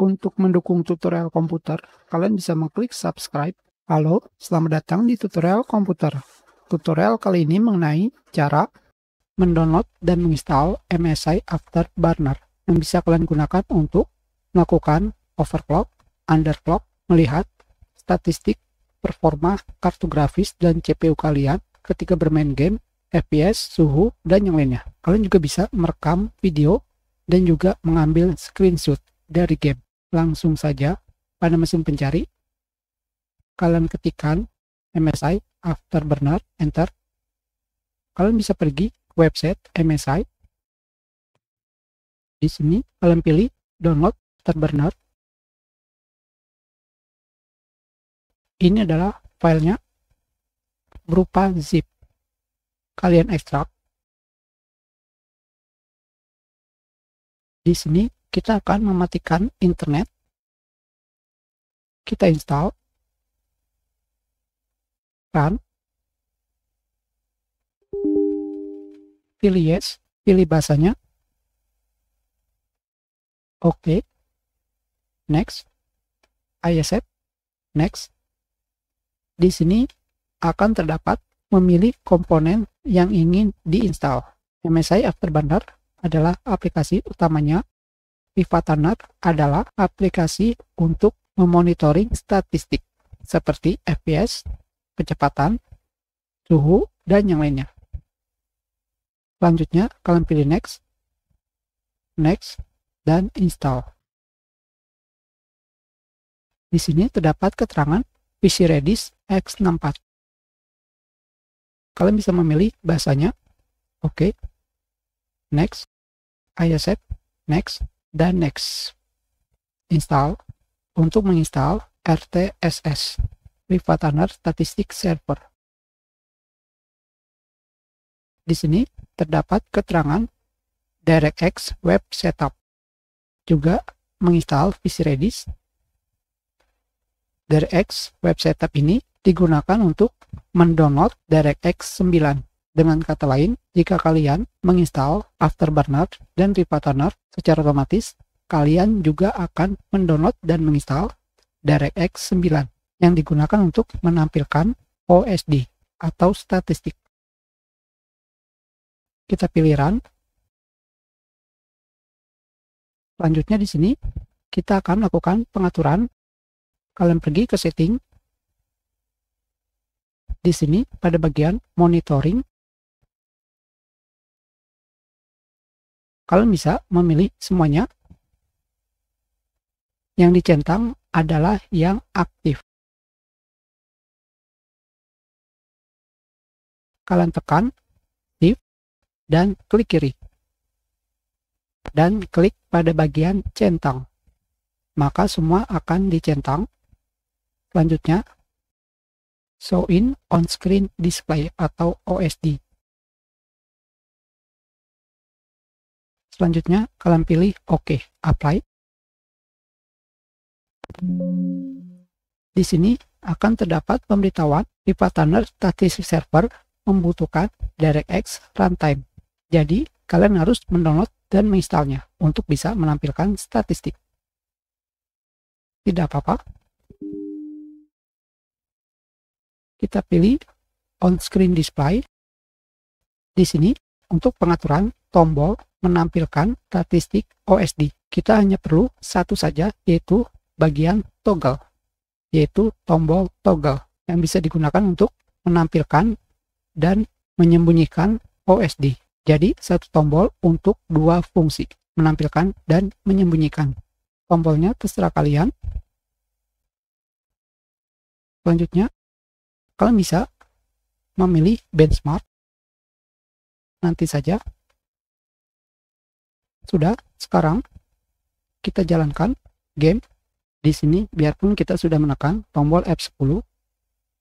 Untuk mendukung tutorial komputer, kalian bisa mengklik subscribe. Halo, selamat datang di tutorial komputer. Tutorial kali ini mengenai cara mendownload dan menginstal MSI Afterburner yang bisa kalian gunakan untuk melakukan overclock, underclock, melihat statistik performa kartu grafis dan CPU kalian ketika bermain game, FPS, suhu, dan yang lainnya. Kalian juga bisa merekam video dan juga mengambil screenshot dari game langsung saja pada mesin pencari. Kalian ketikkan MSI Afterburner, Enter. Kalian bisa pergi ke website MSI. Di sini kalian pilih download Afterburner. Ini adalah filenya berupa zip. Kalian ekstrak di sini kita akan mematikan internet. Kita install. Run. Pilih yes. Pilih bahasanya. Oke. Okay. Next. I accept. Next. Di sini akan terdapat memilih komponen yang ingin diinstal. MSI After Bandar adalah aplikasi utamanya. Viva adalah aplikasi untuk memonitoring statistik seperti FPS, kecepatan, suhu, dan yang lainnya. Selanjutnya, kalian pilih next, next, dan install. Di sini terdapat keterangan PC Redis X64. Kalian bisa memilih bahasanya. Oke, next, ISF, next, dan next. Install untuk menginstal RTSS, Runner Statistics Server. Di sini terdapat keterangan DirectX Web Setup. Juga menginstal PC Redis. DirectX Web Setup ini digunakan untuk mendownload DirectX 9 dengan kata lain, jika kalian menginstal Afterburner dan Repatterner secara otomatis, kalian juga akan mendownload dan menginstal DirectX 9 yang digunakan untuk menampilkan OSD atau statistik. Kita pilih Run. Selanjutnya di sini, kita akan melakukan pengaturan. Kalian pergi ke Setting. Di sini, pada bagian Monitoring, kalian bisa memilih semuanya. Yang dicentang adalah yang aktif. Kalian tekan shift dan klik kiri. Dan klik pada bagian centang. Maka semua akan dicentang. Selanjutnya, show in on screen display atau OSD. Selanjutnya, kalian pilih OK, Apply. Di sini akan terdapat pemberitahuan pipa tunnel statistik server membutuhkan DirectX runtime. Jadi, kalian harus mendownload dan menginstalnya untuk bisa menampilkan statistik. Tidak apa-apa. Kita pilih on-screen display. Di sini, untuk pengaturan, tombol menampilkan statistik OSD. Kita hanya perlu satu saja, yaitu bagian toggle, yaitu tombol toggle yang bisa digunakan untuk menampilkan dan menyembunyikan OSD. Jadi, satu tombol untuk dua fungsi, menampilkan dan menyembunyikan. Tombolnya terserah kalian. Selanjutnya, kalian bisa memilih benchmark nanti saja sudah, sekarang kita jalankan game di sini biarpun kita sudah menekan tombol F10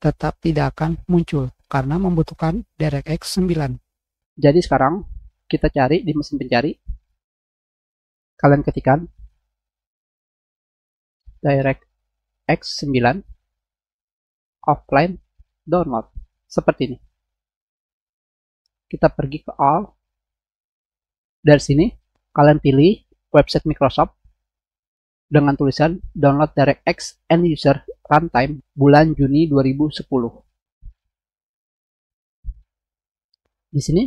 tetap tidak akan muncul karena membutuhkan DirectX 9. Jadi sekarang kita cari di mesin pencari. Kalian ketikan DirectX 9 offline download seperti ini. Kita pergi ke all dari sini kalian pilih website Microsoft dengan tulisan download DirectX End User Runtime bulan Juni 2010. Di sini,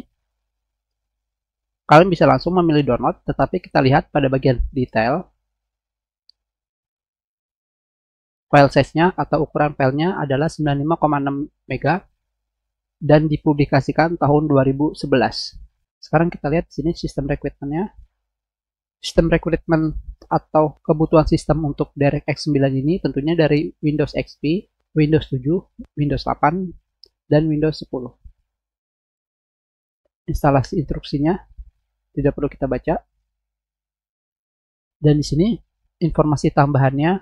kalian bisa langsung memilih download, tetapi kita lihat pada bagian detail, file size-nya atau ukuran filenya adalah 95,6 MB dan dipublikasikan tahun 2011. Sekarang kita lihat di sini sistem requirement-nya sistem rekrutmen atau kebutuhan sistem untuk DirectX 9 ini tentunya dari Windows XP, Windows 7, Windows 8, dan Windows 10. Instalasi instruksinya tidak perlu kita baca. Dan di sini informasi tambahannya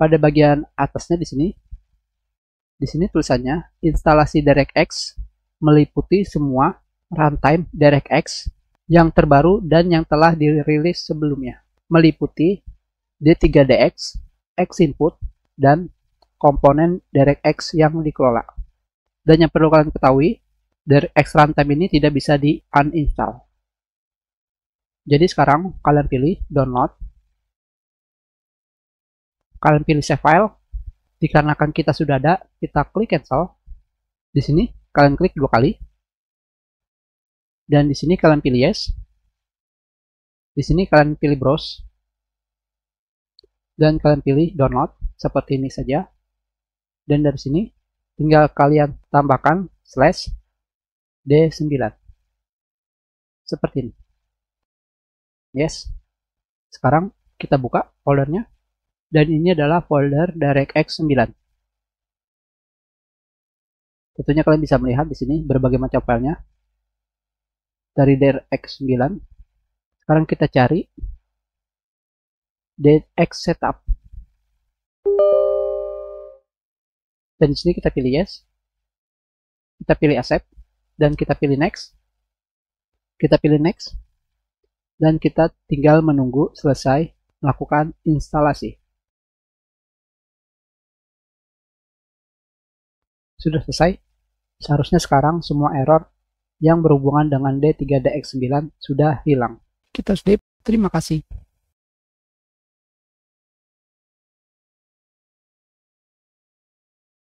pada bagian atasnya di sini. Di sini tulisannya instalasi DirectX meliputi semua runtime DirectX yang terbaru dan yang telah dirilis sebelumnya, meliputi D3DX, X input, dan komponen DirectX yang dikelola. Dan yang perlu kalian ketahui, DirectX Runtime ini tidak bisa di uninstall. Jadi sekarang kalian pilih download, kalian pilih save file, dikarenakan kita sudah ada, kita klik cancel. Di sini kalian klik dua kali, dan di sini kalian pilih yes di sini kalian pilih browse dan kalian pilih download seperti ini saja dan dari sini tinggal kalian tambahkan slash D9 seperti ini yes sekarang kita buka foldernya dan ini adalah folder DirectX 9 tentunya kalian bisa melihat di sini berbagai macam filenya dari x 9 sekarang kita cari x setup dan di sini kita pilih yes kita pilih accept dan kita pilih next kita pilih next dan kita tinggal menunggu selesai melakukan instalasi sudah selesai seharusnya sekarang semua error yang berhubungan dengan D3DX9 sudah hilang. Kita sudah terima kasih.